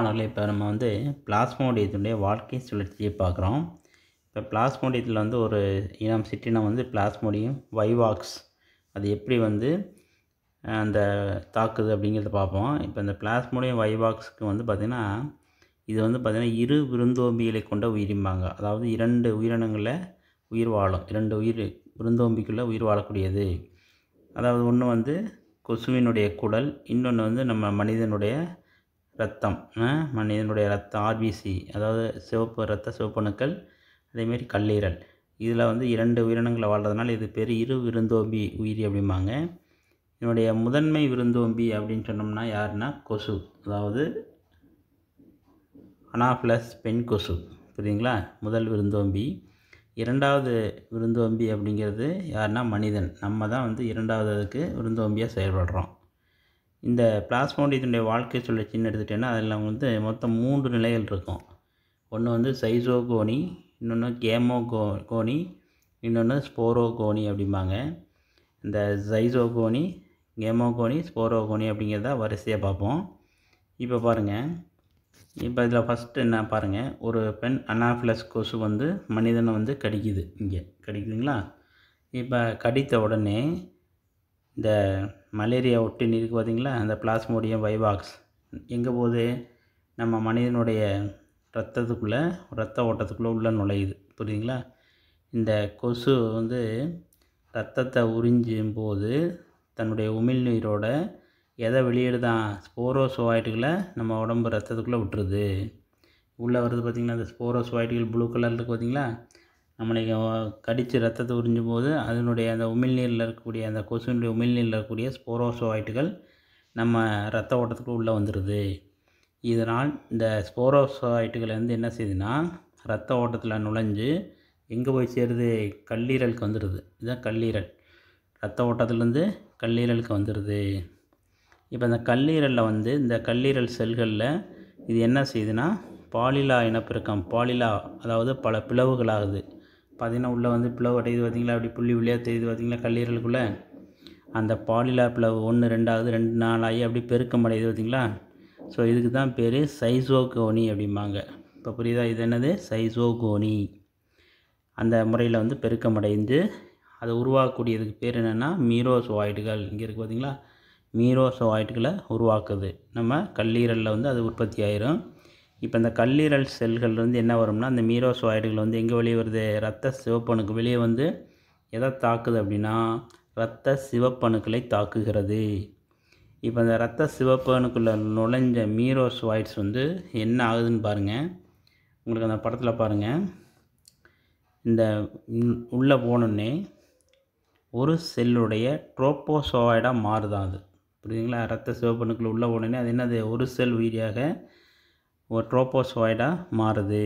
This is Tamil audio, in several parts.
மாணவர்கள் இப்போ நம்ம வந்து பிளாஸ்மோடியத்துடைய வாழ்க்கை சுழற்சியை பார்க்குறோம் இப்போ பிளாஸ்மோடியத்தில் வந்து ஒரு இனம் சிட்டினம் வந்து பிளாஸ்மோடியம் வைவாக்ஸ் அது எப்படி வந்து அந்த தாக்குது அப்படிங்கிறத பார்ப்போம் இப்போ இந்த பிளாஸ்மோடியம் வைவாக்ஸுக்கு வந்து பார்த்திங்கன்னா இது வந்து பார்த்திங்கன்னா இரு விருந்தோம்பிகளை கொண்ட உயிரிம்பாங்க அதாவது இரண்டு உயிரினங்களில் உயிர் வாழும் இரண்டு உயிர் விருந்தோம்பிக்குள்ளே உயிர் வாழக்கூடியது அதாவது ஒன்று வந்து கொசுவினுடைய குடல் இன்னொன்று வந்து நம்ம மனிதனுடைய ரத்தம் மனிதனுடைய ரத்தம் ஆர்பிசி அதாவது சிவப்பு ரத்த சிவப்பணுக்கள் அதேமாரி கல்லீரல் இதில் வந்து இரண்டு உயிரினங்களை வாழ்கிறதுனால இது பேர் இரு விருந்தோம்பி உயிரி அப்படிம்பாங்க இதனுடைய முதன்மை விருந்தோம்பி அப்படின்னு சொன்னோம்னா யாருன்னா கொசு அதாவது ப்ளஸ் பெண் கொசு புரியுதுங்களா முதல் விருந்தோம்பி இரண்டாவது விருந்தோம்பி அப்படிங்கிறது யாருன்னா மனிதன் நம்ம தான் வந்து இரண்டாவது அதுக்கு விருந்தோம்பியாக செயல்படுறோம் இந்த பிளாஸ்மோடியத்தினுடைய வாழ்க்கை சுழற்சின்னு எடுத்துகிட்டேன்னா அதில் வந்து மொத்தம் மூன்று நிலைகள் இருக்கும் ஒன்று வந்து சைசோகோனி இன்னொன்று கேமோ கோ கோனி இன்னொன்று ஸ்போரோகோனி அப்படிம்பாங்க இந்த சைசோகோனி கேமோகோனி ஸ்போரோகோனி அப்படிங்கிறத வரிசையாக பார்ப்போம் இப்போ பாருங்கள் இப்போ இதில் ஃபஸ்ட்டு என்ன பாருங்கள் ஒரு பெண் அனாஃபிளஸ் கொசு வந்து மனிதனை வந்து கடிக்குது இங்கே கடிக்குதுங்களா இப்போ கடித்த உடனே இந்த மலேரியா ஒட்டின் இருக்குது பார்த்திங்களா அந்த பிளாஸ்மோடியம் வைவாக்ஸ் எங்கே போது நம்ம மனிதனுடைய ரத்தத்துக்குள்ளே ரத்த ஓட்டத்துக்குள்ளே உள்ளே நுழையுது புரியுதுங்களா இந்த கொசு வந்து ரத்தத்தை உறிஞ்சும் போது தன்னுடைய உமிழ்நீரோட எதை வெளியிடுதான் ஸ்போரோசோவாய்ட்டுகளை நம்ம உடம்பு ரத்தத்துக்குள்ளே விட்டுருது உள்ளே வருது பார்த்திங்கன்னா அந்த ஸ்போரோசோவாய்ட்டுகள் ப்ளூ கலரில் இருக்குது பார்த்திங்களா நம்மளை கடித்து ரத்தத்தை உறிஞ்சும் போது அதனுடைய அந்த உமிழ்நீரில் இருக்கக்கூடிய அந்த கொசுனுடைய உமிழ்நீரில் இருக்கக்கூடிய ஸ்போரோசோவாய்ட்டுகள் நம்ம ரத்த ஓட்டத்துக்கு உள்ளே வந்துடுது இதனால் இந்த ஸ்போரோசோவாய்ட்டுகள் வந்து என்ன செய்யுதுன்னா ரத்த ஓட்டத்தில் நுழைஞ்சு எங்கே போய் சேருது கல்லீரலுக்கு வந்துடுது இதுதான் கல்லீரல் ரத்த ஓட்டத்துலேருந்து கல்லீரலுக்கு வந்துடுது இப்போ இந்த கல்லீரலில் வந்து இந்த கல்லீரல் செல்களில் இது என்ன செய்யுதுன்னா பாலிலா இனப்பெருக்கம் பாலிலா அதாவது பல பிளவுகளாகுது பார்த்திங்கன்னா உள்ளே வந்து பிளவு அடையுது பார்த்திங்களா அப்படி புள்ளி புள்ளியாக தெரியுது பார்த்திங்களா கல்லீரலுக்குள்ளே அந்த பாலிலா பிளவு ஒன்று ரெண்டாவது ரெண்டு நாலாகி அப்படி பெருக்கம் அடையுது பார்த்திங்களா ஸோ இதுக்கு தான் பேர் சைசோகோனி கோனி அப்படிம்பாங்க இப்போ புரியுதா இது என்னது சைசோகோனி கோனி அந்த முறையில் வந்து பெருக்கம் அடைந்து அதை உருவாக்கக்கூடியதுக்கு பேர் என்னென்னா மீரோசோவாய்டுகள் இங்கே இருக்குது பார்த்திங்களா மீரோசோவாய்டுகளை உருவாக்குது நம்ம கல்லீரலில் வந்து அது உற்பத்தி ஆயிரும் இப்போ இந்த கல்லீரல் வந்து என்ன வரும்னா அந்த மீரோசோயிடுகள் வந்து எங்கே வெளியே வருது ரத்த சிவப்பணுக்கு வெளியே வந்து எதை தாக்குது அப்படின்னா இரத்த சிவப்பணுக்களை தாக்குகிறது இப்போ அந்த இரத்த சிவப்பணுக்குள்ள நுழைஞ்ச மீரோசோயிட்ஸ் வந்து என்ன ஆகுதுன்னு பாருங்கள் உங்களுக்கு அந்த படத்தில் பாருங்கள் இந்த உள்ளே போனோடனே ஒரு செல்லுடைய ட்ரோப்போசோவாய்டாக மாறுதான் அது புரியுதுங்களா ரத்த சிவப்பணுக்கள் உள்ளே போனோடனே அது என்னது ஒரு செல் உயிரியாக ஒரு ட்ரோப்போசோய்டாக மாறுது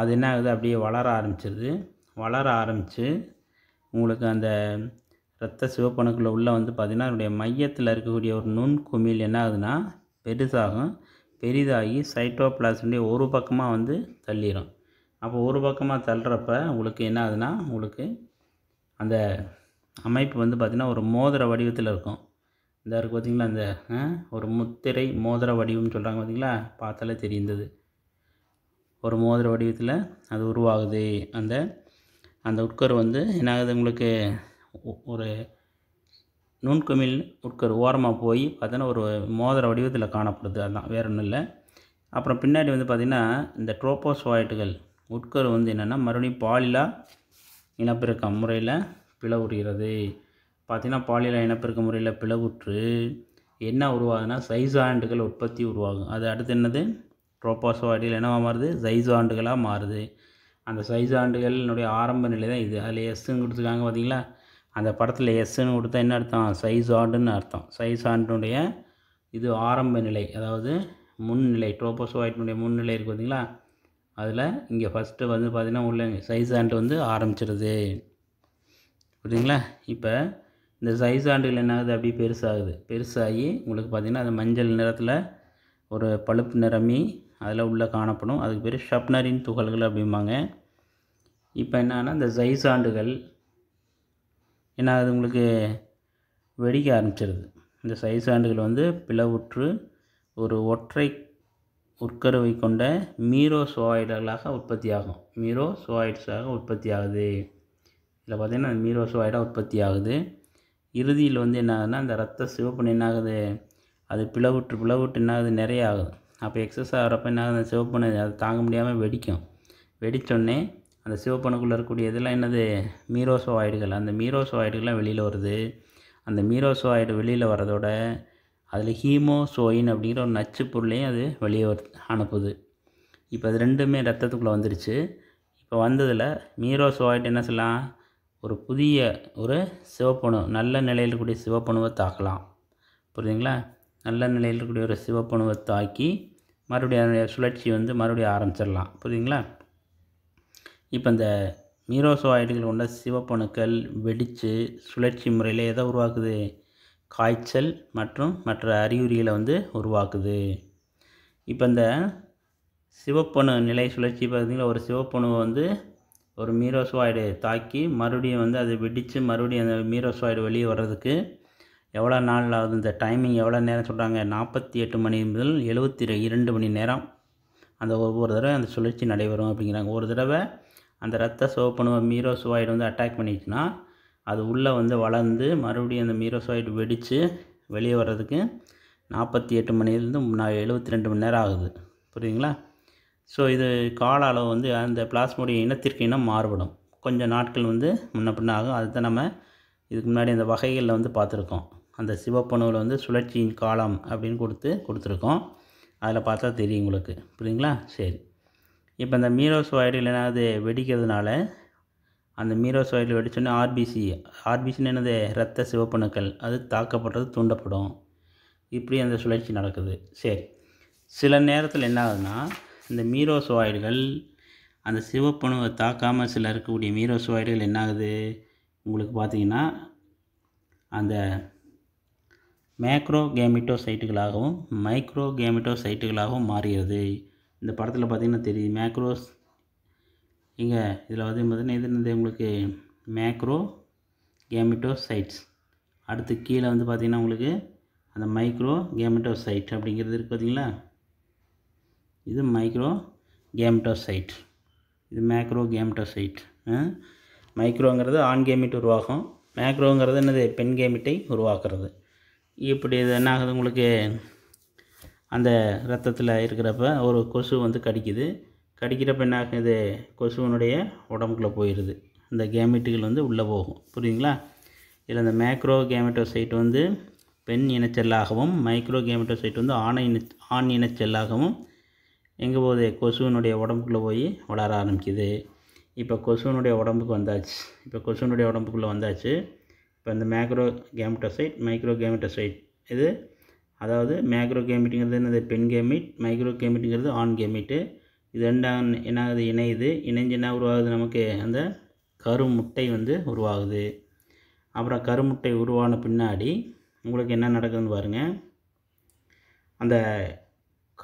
அது என்ன ஆகுது அப்படியே வளர ஆரம்பிச்சிருது வளர ஆரம்பித்து உங்களுக்கு அந்த இரத்த சிவப்பணுக்குள்ள உள்ளே வந்து பார்த்திங்கன்னா அதனுடைய மையத்தில் இருக்கக்கூடிய ஒரு நுண்குமிழ் என்ன ஆகுதுன்னா பெருசாகும் பெரிதாகி சைட்டோபிளாஸ்டினுடைய ஒரு பக்கமாக வந்து தள்ளிடும் அப்போ ஒரு பக்கமாக தள்ளுறப்ப உங்களுக்கு என்ன ஆகுதுன்னா உங்களுக்கு அந்த அமைப்பு வந்து பார்த்திங்கன்னா ஒரு மோதிர வடிவத்தில் இருக்கும் இந்த இருக்குது பார்த்திங்களா அந்த ஒரு முத்திரை மோதிர வடிவம்னு சொல்கிறாங்க பார்த்தீங்களா பார்த்தாலே தெரிந்தது ஒரு மோதிர வடிவத்தில் அது உருவாகுது அந்த அந்த உட்கர் வந்து என்ன ஆகுது உங்களுக்கு ஒரு நுண்குமிழ் உட்கர் ஓரமாக போய் பார்த்தோன்னா ஒரு மோதிர வடிவத்தில் காணப்படுது அதுதான் வேறு ஒன்றும் இல்லை அப்புறம் பின்னாடி வந்து பார்த்திங்கன்னா இந்த ட்ரோபோசோயிட்டுகள் உட்கரு வந்து என்னென்னா மறுபடியும் பாலிலா இனப்பெருக்கம் முறையில் பிளவுறுகிறது பார்த்தீங்கன்னா பாலியல் இனப்பெருக்க முறையில் பிளவுற்று என்ன உருவாகுதுன்னா சைஸ் ஆண்டுகள் உற்பத்தி உருவாகும் அது அடுத்து என்னது ட்ரோபாசோவாடியில் என்னவாக மாறுது சைஸ் ஆண்டுகளாக மாறுது அந்த சைஸ் ஆண்டுகள்னுடைய ஆரம்ப நிலை தான் இது அதில் எஸ்ஸுன்னு கொடுத்துருக்காங்க பார்த்தீங்களா அந்த படத்தில் எஸ்ஸுன்னு கொடுத்தா என்ன அர்த்தம் சைஸ் ஆண்டுன்னு அர்த்தம் சைஸ் ஆண்டுடைய இது ஆரம்ப நிலை அதாவது முன்னிலை ட்ரோபோசோவாய்டினுடைய முன்னிலை இருக்குது பார்த்தீங்களா அதில் இங்கே ஃபஸ்ட்டு வந்து பார்த்திங்கன்னா உள்ள சைஸ் ஆண்டு வந்து ஆரம்பிச்சிருது புரியுதுங்களா இப்போ இந்த சைசாண்டுகள் என்ன ஆகுது அப்படியே பெருசாகுது பெருசாகி உங்களுக்கு பார்த்திங்கன்னா அது மஞ்சள் நிறத்தில் ஒரு பழுப்பு நிறமி அதில் உள்ளே காணப்படும் அதுக்கு பேர் ஷப்னரின் துகள்கள் அப்படிம்பாங்க இப்போ என்னன்னா இந்த சைசாண்டுகள் என்ன ஆகுது உங்களுக்கு வெடிக்க ஆரம்பிச்சிருது இந்த சைசாண்டுகள் வந்து பிளவுற்று ஒரு ஒற்றை உட்கருவை கொண்ட மீரோ சோயிடர்களாக உற்பத்தி ஆகும் மீரோ மீரோசோயிட்ஸாக உற்பத்தி ஆகுது இதில் பார்த்திங்கன்னா மீரோசோயிடாக உற்பத்தி ஆகுது இறுதியில் வந்து என்ன ஆகுதுன்னா அந்த ரத்த சிவப்பு என்னாகுது அது பிளவுட்டு பிளவுட்டு என்னாகுது நிறைய ஆகுது அப்போ எக்ஸஸ் ஆகிறப்ப என்ன ஆகுது சிவப்பணு அது தாங்க முடியாமல் வெடிக்கும் வெடித்தோடனே அந்த சிவப்பணுக்குள்ளே இருக்கக்கூடிய இதெல்லாம் என்னது ஆயிடுகள் அந்த மீரோசோ ஆயிடுகள்லாம் வெளியில் வருது அந்த ஆயிடு வெளியில் வரதோட அதில் ஹீமோசோயின் அப்படிங்கிற ஒரு நச்சு பொருளையும் அது வெளியே அனுப்புது இப்போ அது ரெண்டுமே ரத்தத்துக்குள்ளே வந்துருச்சு இப்போ வந்ததில் ஆயிட்டு என்ன சொல்லலாம் ஒரு புதிய ஒரு சிவப்பணு நல்ல நிலையில் இருக்கக்கூடிய சிவப்பணுவை தாக்கலாம் புரியுதுங்களா நல்ல நிலையில் இருக்கக்கூடிய ஒரு சிவப்பணுவை தாக்கி மறுபடியும் அதனுடைய சுழற்சி வந்து மறுபடியும் ஆரம்பிச்சிடலாம் புரியுதுங்களா இப்போ இந்த மீரோசோயிடுகள் கொண்ட சிவப்பணுக்கள் வெடித்து சுழற்சி முறையில் எதை உருவாக்குது காய்ச்சல் மற்றும் மற்ற அறிகுறிகளை வந்து உருவாக்குது இப்போ இந்த சிவப்பணு நிலை சுழற்சி பார்த்திங்கன்னா ஒரு சிவப்பணுவை வந்து ஒரு மீரோஸ்வாய்டு தாக்கி மறுபடியும் வந்து அதை வெடித்து மறுபடியும் அந்த மீரோஸ்வாய்டு வெளியே வர்றதுக்கு எவ்வளோ நாள் ஆகுது இந்த டைமிங் எவ்வளோ நேரம் சொல்கிறாங்க நாற்பத்தி எட்டு மணி முதல் எழுபத்தி இரண்டு மணி நேரம் அந்த ஒவ்வொரு தடவை அந்த சுழற்சி நடைபெறும் அப்படிங்கிறாங்க ஒரு தடவை அந்த ரத்த சோப்பனு மீரோசுவாய்டு வந்து அட்டாக் பண்ணிடுச்சுன்னா அது உள்ளே வந்து வளர்ந்து மறுபடியும் அந்த மீரோசுவாய்டு வெடித்து வெளியே வர்றதுக்கு நாற்பத்தி எட்டு மணிலேருந்து நான் எழுபத்தி ரெண்டு மணி நேரம் ஆகுது புரியுதுங்களா ஸோ இது கால அளவு வந்து அந்த பிளாஸ்மோடைய இனத்திற்கு இனம் மாறுபடும் கொஞ்சம் நாட்கள் வந்து முன்ன பின்னாகும் ஆகும் அதுதான் நம்ம இதுக்கு முன்னாடி அந்த வகைகளில் வந்து பார்த்துருக்கோம் அந்த சிவப்பணுவில் வந்து சுழற்சியின் காலம் அப்படின்னு கொடுத்து கொடுத்துருக்கோம் அதில் பார்த்தா தெரியும் உங்களுக்கு புரியுங்களா சரி இப்போ இந்த மீரோசோயிடில் என்னது வெடிக்கிறதுனால அந்த மீரோசோயிடில் வெடிச்சோன்னே ஆர்பிசி ஆர்பிசின்னு என்னது ரத்த சிவப்பணுக்கள் அது தாக்கப்படுறது தூண்டப்படும் இப்படி அந்த சுழற்சி நடக்குது சரி சில நேரத்தில் என்ன ஆகுதுன்னா இந்த மீரோசோவாய்டுகள் அந்த சிவப்பணுவை தாக்காமல் சில இருக்கக்கூடிய மீரோசோவாய்டுகள் என்ன என்னாகுது உங்களுக்கு பார்த்திங்கன்னா அந்த மேக்ரோ சைட்டுகளாகவும் மைக்ரோ சைட்டுகளாகவும் மாறுகிறது இந்த படத்தில் பார்த்திங்கன்னா தெரியுது மேக்ரோஸ் இங்கே இதில் வந்து பார்த்திங்கன்னா இது உங்களுக்கு மேக்ரோ கேமிட்டோ சைட்ஸ் அடுத்து கீழே வந்து பார்த்திங்கன்னா உங்களுக்கு அந்த மைக்ரோ சைட் அப்படிங்கிறது இருக்குது பார்த்திங்களா இது மைக்ரோ கேமிட்டோசைட் இது மேக்ரோ கேமிட்டோசைட் மைக்ரோங்கிறது ஆண் கேமிட் உருவாகும் மேக்ரோங்கிறது என்னது பெண் கேமிட்டை உருவாக்குறது இப்படி இது என்ன ஆகுது உங்களுக்கு அந்த ரத்தத்தில் இருக்கிறப்ப ஒரு கொசு வந்து கடிக்குது கடிக்கிறப்ப என்ன ஆகுது கொசுவனுடைய உடம்புக்குள்ளே போயிடுது அந்த கேமிட்டுகள் வந்து உள்ளே போகும் புரியுதுங்களா இதில் இந்த மேக்ரோ கேமிட்டோசைட் வந்து பெண் இனச்செல்லாகவும் மைக்ரோ கேமிட்டோசைட் வந்து ஆணை இன ஆண் இனச்செல்லாகவும் எங்கே போகுது கொசுவினுடைய உடம்புக்குள்ளே போய் வளர ஆரம்பிக்குது இப்போ கொசுவினுடைய உடம்புக்கு வந்தாச்சு இப்போ கொசுவினுடைய உடம்புக்குள்ளே வந்தாச்சு இப்போ இந்த மேக்ரோ கேமிட்டோசைட் மைக்ரோ கேமிட்டோசைட் இது அதாவது மேக்ரோ கேமிட்டுங்கிறது என்னது பெண் கேமிட் மைக்ரோ கேமிட்டுங்கிறது ஆண் கேமிட்டு இது ரெண்டாம் என்ன ஆகுது இணையுது இணைஞ்சு என்ன உருவாகுது நமக்கு அந்த கருமுட்டை வந்து உருவாகுது அப்புறம் கருமுட்டை உருவான பின்னாடி உங்களுக்கு என்ன நடக்குதுன்னு பாருங்கள் அந்த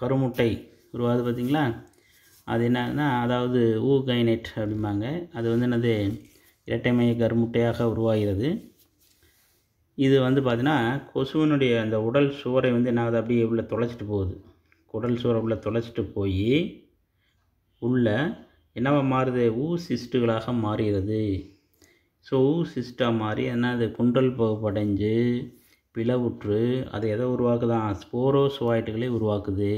கருமுட்டை உருவாகுது பார்த்திங்களா அது என்னன்னா அதாவது ஊ கைனேட் அப்படிம்பாங்க அது வந்து என்னது இரட்டை மைய கருமுட்டையாக உருவாகிறது இது வந்து பார்த்திங்கன்னா கொசுவனுடைய அந்த உடல் சுவரை வந்து என்ன அப்படியே உள்ளே தொலைச்சிட்டு போகுது உடல் சுவரை உள்ளே தொலைச்சிட்டு போய் உள்ளே என்னவா மாறுது ஊ சிஸ்ட்டுகளாக மாறுகிறது ஸோ ஊ சிஸ்டாக மாறி என்ன அது குண்டல் படைஞ்சு பிளவுற்று அது எதை உருவாக்குதான் ஸ்போரோசோயிட்டுகளை உருவாக்குது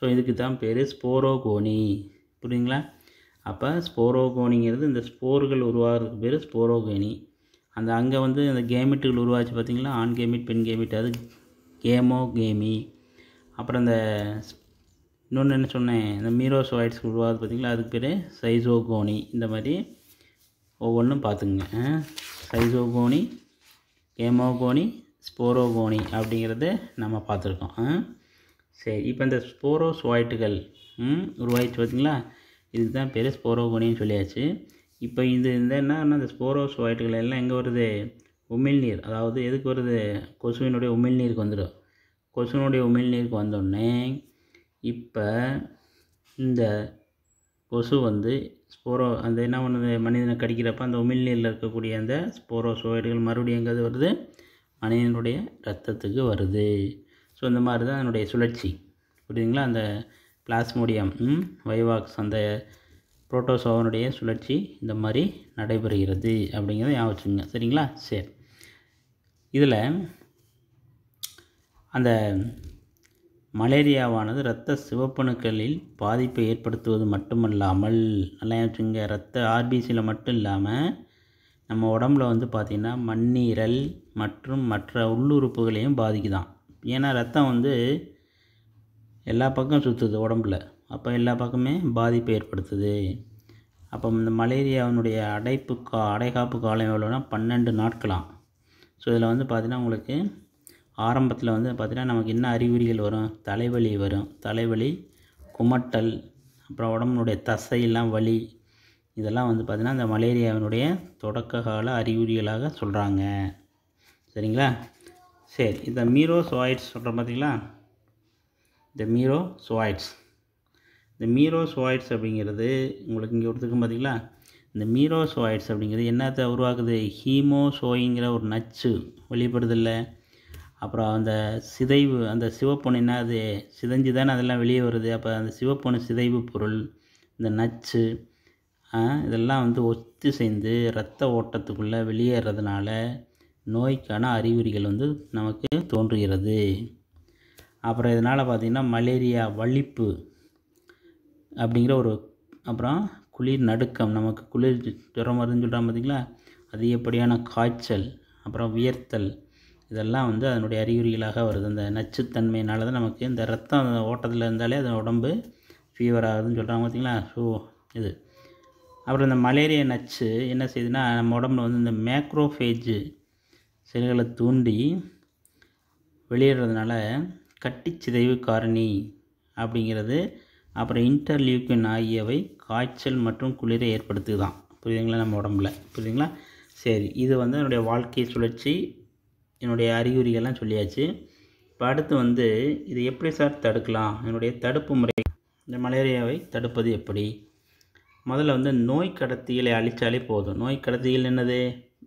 ஸோ இதுக்கு தான் பேர் ஸ்போரோகோனி புரியுங்களா அப்போ ஸ்போரோகோனிங்கிறது இந்த ஸ்போர்கள் உருவாகிறதுக்கு பேர் ஸ்போரோகோனி அந்த அங்கே வந்து அந்த கேமிட்டுகள் உருவாச்சு பார்த்திங்களா ஆண் கேமிட் பெண் கேமிட் அது கேமோ கேமி அப்புறம் அந்த இன்னொன்று என்ன சொன்னேன் இந்த மீரோசோயிட்ஸ் உருவாது பார்த்திங்களா அதுக்கு பேர் சைசோகோனி இந்த மாதிரி ஒவ்வொன்றும் பார்த்துங்க சைசோகோனி கேமோகோனி ஸ்போரோகோனி அப்படிங்கிறத நம்ம பார்த்துருக்கோம் சரி இப்போ இந்த ஸ்போரோஸ் ஒயிட்டுகள் உருவாயிடுச்சு பார்த்திங்களா இதுக்கு தான் ஸ்போரோ ஸ்போரோகோனின்னு சொல்லியாச்சு இப்போ இது இந்த என்ன அந்த ஸ்போரோஸ் ஒயிட்டுகள் எல்லாம் எங்கே வருது உமிழ்நீர் அதாவது எதுக்கு வருது கொசுவினுடைய உமிழ்நீருக்கு வந்துடும் கொசுவினுடைய உமிழ்நீருக்கு வந்தோடனே இப்போ இந்த கொசு வந்து ஸ்போரோ அந்த என்ன பண்ணுது மனிதனை கடிக்கிறப்ப அந்த உமிழ்நீரில் இருக்கக்கூடிய அந்த ஸ்போரோ ஒயிட்டுகள் மறுபடியும் எங்கேயாவது வருது மனிதனுடைய ரத்தத்துக்கு வருது ஸோ இந்த மாதிரி தான் அதனுடைய சுழற்சி புரியுதுங்களா அந்த பிளாஸ்மோடியம் வைவாக்ஸ் அந்த புரோட்டோசோவனுடைய சுழற்சி இந்த மாதிரி நடைபெறுகிறது அப்படிங்கிறத ஞாபகம் சரிங்களா சரி இதில் அந்த மலேரியாவானது இரத்த சிவப்பணுக்களில் பாதிப்பை ஏற்படுத்துவது மட்டுமல்லாமல் நல்லா வச்சுங்க இரத்த ஆர்பிசியில் மட்டும் இல்லாமல் நம்ம உடம்புல வந்து பார்த்திங்கன்னா மண்ணீரல் மற்றும் மற்ற உள்ளுறுப்புகளையும் பாதிக்குதான் ஏன்னா ரத்தம் வந்து எல்லா பக்கம் சுற்றுது உடம்புல அப்போ எல்லா பக்கமே பாதிப்பு ஏற்படுத்துது அப்போ இந்த மலேரியாவினுடைய அடைப்பு கா அடைகாப்பு காலம் எவ்வளோனா பன்னெண்டு நாட்களாம் ஸோ இதில் வந்து பார்த்திங்கன்னா உங்களுக்கு ஆரம்பத்தில் வந்து பார்த்திங்கன்னா நமக்கு என்ன அறிகுறிகள் வரும் தலைவலி வரும் தலைவலி குமட்டல் அப்புறம் உடம்புனுடைய தசையெல்லாம் வலி இதெல்லாம் வந்து பார்த்திங்கன்னா இந்த மலேரியாவினுடைய தொடக்க கால அறிகுறிகளாக சொல்கிறாங்க சரிங்களா சரி இந்த மீரோ சோயிட்ஸ் சொல்கிறேன் பார்த்தீங்களா இந்த சோயிட்ஸ் இந்த மீரோ மீரோசோயிட்ஸ் அப்படிங்கிறது உங்களுக்கு இங்கே ஒருத்துக்கும் பார்த்தீங்களா இந்த மீரோ சோயிட்ஸ் அப்படிங்கிறது என்னத்தை உருவாக்குது ஹீமோசோயிங்கிற ஒரு நச்சு வெளிப்படுதில்லை அப்புறம் அந்த சிதைவு அந்த என்ன அது சிதைஞ்சு தானே அதெல்லாம் வெளியே வருது அப்போ அந்த சிவப்பொணு சிதைவு பொருள் இந்த நச்சு இதெல்லாம் வந்து ஒத்து சேர்ந்து ரத்த ஓட்டத்துக்குள்ளே வெளியேறதுனால நோய்க்கான அறிகுறிகள் வந்து நமக்கு தோன்றுகிறது அப்புறம் இதனால் பார்த்திங்கன்னா மலேரியா வலிப்பு அப்படிங்கிற ஒரு அப்புறம் குளிர் நடுக்கம் நமக்கு குளிர் ஜுரம் வருதுன்னு சொல்கிறாங்க பார்த்திங்களா அதிகப்படியான காய்ச்சல் அப்புறம் வியர்த்தல் இதெல்லாம் வந்து அதனுடைய அறிகுறிகளாக வருது அந்த நச்சுத்தன்மையினால தான் நமக்கு இந்த ரத்தம் ஓட்டத்தில் இருந்தாலே அது உடம்பு ஃபீவர் ஆகுதுன்னு சொல்கிறாங்க பார்த்திங்களா ஸோ இது அப்புறம் இந்த மலேரியா நச்சு என்ன செய்யுதுன்னா நம்ம உடம்புல வந்து இந்த மேக்ரோஃபேஜு செல்களை தூண்டி வெளியிடுறதுனால கட்டி சிதைவு காரணி அப்படிங்கிறது அப்புறம் இன்டர்லியூக்கின் ஆகியவை காய்ச்சல் மற்றும் குளிரை ஏற்படுத்துதான் புரியுதுங்களா நம்ம உடம்புல புரியுதுங்களா சரி இது வந்து என்னுடைய வாழ்க்கை சுழற்சி என்னுடைய அறிகுறிகள்லாம் சொல்லியாச்சு இப்போ அடுத்து வந்து இது எப்படி சார் தடுக்கலாம் என்னுடைய தடுப்பு முறை இந்த மலேரியாவை தடுப்பது எப்படி முதல்ல வந்து நோய் கடத்திகளை அழித்தாலே போதும் நோய் கடத்திகள் என்னது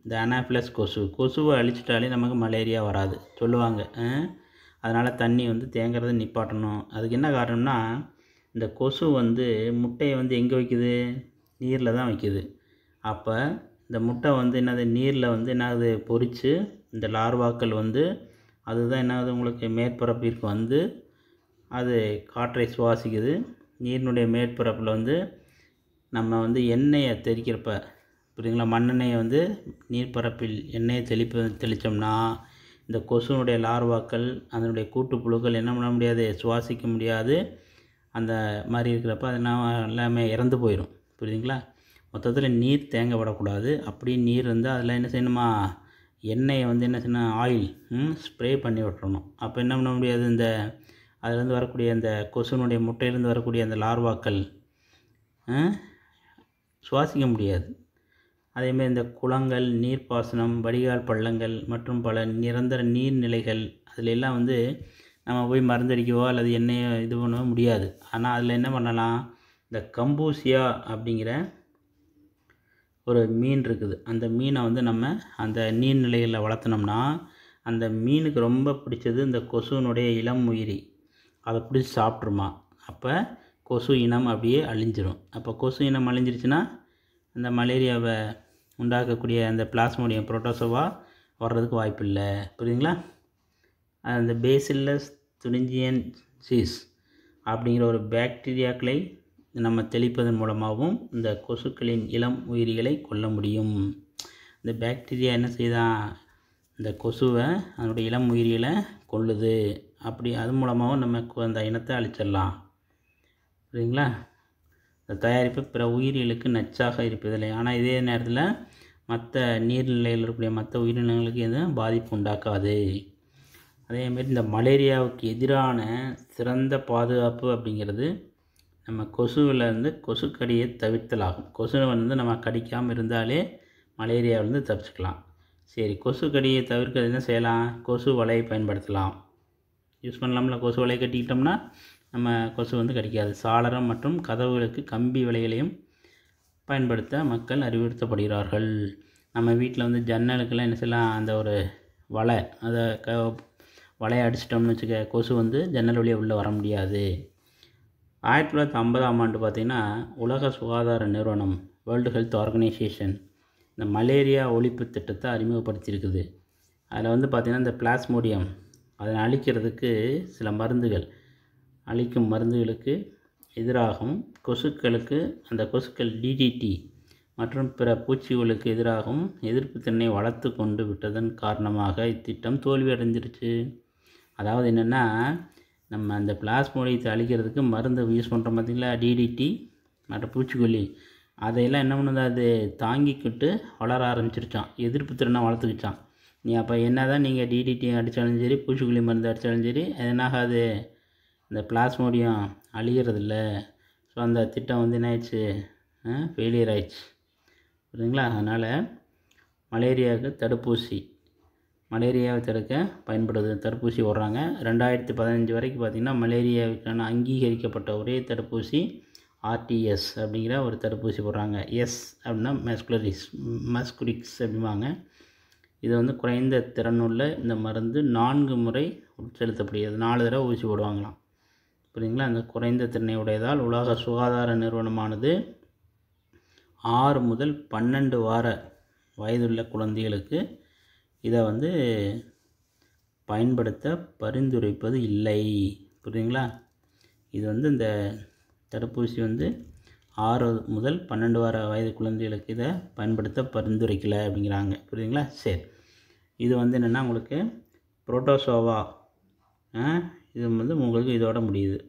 இந்த அனாஃபிலஸ் கொசு கொசுவை அழிச்சிட்டாலே நமக்கு மலேரியா வராது சொல்லுவாங்க அதனால் தண்ணி வந்து தேங்கிறத நிப்பாட்டணும் அதுக்கு என்ன காரணம்னா இந்த கொசு வந்து முட்டையை வந்து எங்கே வைக்குது நீரில் தான் வைக்குது அப்போ இந்த முட்டை வந்து என்னது நீரில் வந்து என்னாகுது பொறித்து இந்த லார்வாக்கள் வந்து அதுதான் என்னாவது உங்களுக்கு மேற்பரப்பிற்கு வந்து அது காற்றை சுவாசிக்குது நீரினுடைய மேற்பரப்பில் வந்து நம்ம வந்து எண்ணெயை தெரிக்கிறப்ப புரியுதுங்களா மண்ணெண்ணெயை வந்து நீர்ப்பரப்பில் எண்ணெயை தெளிப்பு தெளித்தோம்னா இந்த கொசுனுடைய லார்வாக்கள் அதனுடைய கூட்டுப்புழுக்கள் என்ன பண்ண முடியாது சுவாசிக்க முடியாது அந்த மாதிரி இருக்கிறப்ப அது நான் எல்லாமே இறந்து போயிடும் புரியுதுங்களா மொத்தத்தில் நீர் தேங்க விடக்கூடாது அப்படியே நீர் வந்து அதில் என்ன செய்யணுமா எண்ணெயை வந்து என்ன செய்யணும் ஆயில் ஸ்ப்ரே பண்ணி விட்டுறணும் அப்போ என்ன பண்ண முடியாது இந்த அதிலேருந்து வரக்கூடிய அந்த கொசுனுடைய முட்டையிலேருந்து வரக்கூடிய அந்த லார்வாக்கள் சுவாசிக்க முடியாது அதேமாதிரி இந்த குளங்கள் நீர்ப்பாசனம் வடிகால் பள்ளங்கள் மற்றும் பல நிரந்தர நீர்நிலைகள் அதில் எல்லாம் வந்து நம்ம போய் மருந்தடிக்கவோ அல்லது எண்ணெயோ இது பண்ணவோ முடியாது ஆனால் அதில் என்ன பண்ணலாம் இந்த கம்பூசியா அப்படிங்கிற ஒரு மீன் இருக்குது அந்த மீனை வந்து நம்ம அந்த நீர்நிலைகளில் வளர்த்தினோம்னா அந்த மீனுக்கு ரொம்ப பிடிச்சது இந்த கொசுனுடைய இளம் உயிரி அதை பிடிச்சி சாப்பிட்ருமா அப்போ கொசு இனம் அப்படியே அழிஞ்சிரும் அப்போ கொசு இனம் அழிஞ்சிருச்சுன்னா அந்த மலேரியாவை உண்டாக்கக்கூடிய அந்த பிளாஸ்மோடியம் புரோட்டோசோவா வர்றதுக்கு வாய்ப்பு இல்லை புரியுதுங்களா அந்த பேசில்லஸ் துணிஞ்சியன் சீஸ் அப்படிங்கிற ஒரு பேக்டீரியாக்களை நம்ம தெளிப்பதன் மூலமாகவும் இந்த கொசுக்களின் இளம் உயிரிகளை கொல்ல முடியும் இந்த பேக்டீரியா என்ன செய்தான் இந்த கொசுவை அதனுடைய இளம் உயிரிகளை கொள்ளுது அப்படி அது மூலமாகவும் நம்ம அந்த இனத்தை அழிச்சிடலாம் சரிங்களா தயாரிப்பு பிற உயிரிகளுக்கு நச்சாக இருப்பதில்லை ஆனால் இதே நேரத்தில் மற்ற நீர்நிலையில் இருக்கக்கூடிய மற்ற உயிரினங்களுக்கு எதுவும் பாதிப்பு உண்டாக்காது அதேமாரி இந்த மலேரியாவுக்கு எதிரான சிறந்த பாதுகாப்பு அப்படிங்கிறது நம்ம கொசுவிலேருந்து கொசுக்கடியை தவிர்த்தலாகும் கொசு வந்து நம்ம கடிக்காமல் இருந்தாலே மலேரியாவிலேருந்து தப்பிச்சுக்கலாம் சரி கொசு கடியை தவிர்க்கிறது என்ன செய்யலாம் கொசு வலையை பயன்படுத்தலாம் யூஸ் பண்ணலாம்ல கொசு வலையை கட்டிக்கிட்டோம்னா நம்ம கொசு வந்து கடிக்காது சாளரம் மற்றும் கதவுகளுக்கு கம்பி விலைகளையும் பயன்படுத்த மக்கள் அறிவுறுத்தப்படுகிறார்கள் நம்ம வீட்டில் வந்து ஜன்னலுக்கெல்லாம் என்ன செய்யலாம் அந்த ஒரு வலை அதை க வலையை அடிச்சிட்டோம்னு வச்சுக்க கொசு வந்து ஜன்னல் வழியாக உள்ளே வர முடியாது ஆயிரத்தி தொள்ளாயிரத்தி ஐம்பதாம் ஆண்டு பார்த்திங்கன்னா உலக சுகாதார நிறுவனம் வேர்ல்டு ஹெல்த் ஆர்கனைசேஷன் இந்த மலேரியா ஒழிப்பு திட்டத்தை அறிமுகப்படுத்தியிருக்குது அதில் வந்து பார்த்திங்கன்னா இந்த பிளாஸ்மோடியம் அதை அழிக்கிறதுக்கு சில மருந்துகள் அழிக்கும் மருந்துகளுக்கு எதிராகவும் கொசுக்களுக்கு அந்த கொசுக்கள் டிடிடி மற்றும் பிற பூச்சிகளுக்கு எதிராகவும் எதிர்ப்பு திறனை வளர்த்து கொண்டு விட்டதன் காரணமாக இத்திட்டம் தோல்வியடைஞ்சிருச்சு அதாவது என்னென்னா நம்ம அந்த பிளாஸ்மோடியத்தை அழிக்கிறதுக்கு மருந்து யூஸ் பண்ணுறோம் பார்த்திங்களா டிடிடி மற்ற பூச்சிக்கொல்லி அதையெல்லாம் என்ன பண்ணுது அது தாங்கிக்கிட்டு வளர ஆரம்பிச்சிருச்சான் எதிர்ப்பு திறனை வளர்த்துக்கிச்சான் நீ அப்போ என்ன தான் நீங்கள் டிடிடி அடித்தாலும் சரி பூச்சிக்கொல்லி மருந்து அடித்தாலும் சரி எதனாக அது அந்த பிளாஸ்மோடியம் அழிகிறதில்ல ஸோ அந்த திட்டம் வந்து என்ன ஆயிடுச்சு ஃபெயிலியர் ஆயிடுச்சு புரியுதுங்களா அதனால் மலேரியாவுக்கு தடுப்பூசி மலேரியாவை தடுக்க பயன்படுது தடுப்பூசி விடுறாங்க ரெண்டாயிரத்தி பதினஞ்சு வரைக்கும் பார்த்திங்கன்னா மலேரியாவுக்கான அங்கீகரிக்கப்பட்ட ஒரே தடுப்பூசி ஆர்டிஎஸ் அப்படிங்கிற ஒரு தடுப்பூசி போடுறாங்க எஸ் அப்படின்னா மஸ்குலரிஸ் மஸ்குரிக்ஸ் அப்படிம்பாங்க இது வந்து குறைந்த திறனுள்ள இந்த மருந்து நான்கு முறை உட்செலுத்தப்படுகிறது நாலு தடவை ஊசி போடுவாங்களாம் புரியுதுங்களா அந்த குறைந்த திறனை உடையதால் உலக சுகாதார நிறுவனமானது ஆறு முதல் பன்னெண்டு வார வயதுள்ள குழந்தைகளுக்கு இதை வந்து பயன்படுத்த பரிந்துரைப்பது இல்லை புரியுதுங்களா இது வந்து இந்த தடுப்பூசி வந்து ஆறு முதல் பன்னெண்டு வார வயது குழந்தைகளுக்கு இதை பயன்படுத்த பரிந்துரைக்கலை அப்படிங்கிறாங்க புரியுதுங்களா சரி இது வந்து என்னென்னா உங்களுக்கு புரோட்டோசோவா இது வந்து உங்களுக்கு இதோட முடியுது